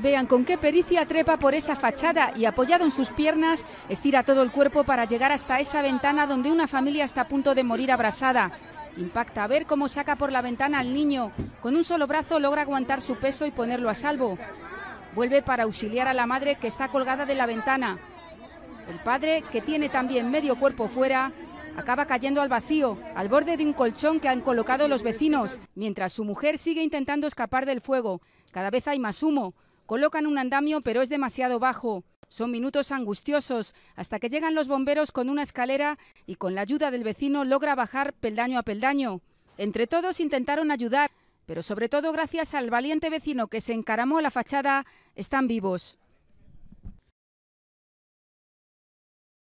Vean con qué pericia trepa por esa fachada y apoyado en sus piernas, estira todo el cuerpo para llegar hasta esa ventana donde una familia está a punto de morir abrasada. Impacta a ver cómo saca por la ventana al niño. Con un solo brazo logra aguantar su peso y ponerlo a salvo. Vuelve para auxiliar a la madre que está colgada de la ventana. El padre, que tiene también medio cuerpo fuera, acaba cayendo al vacío, al borde de un colchón que han colocado los vecinos, mientras su mujer sigue intentando escapar del fuego. Cada vez hay más humo. Colocan un andamio, pero es demasiado bajo. Son minutos angustiosos hasta que llegan los bomberos con una escalera y con la ayuda del vecino logra bajar peldaño a peldaño. Entre todos intentaron ayudar, pero sobre todo gracias al valiente vecino que se encaramó a la fachada, están vivos.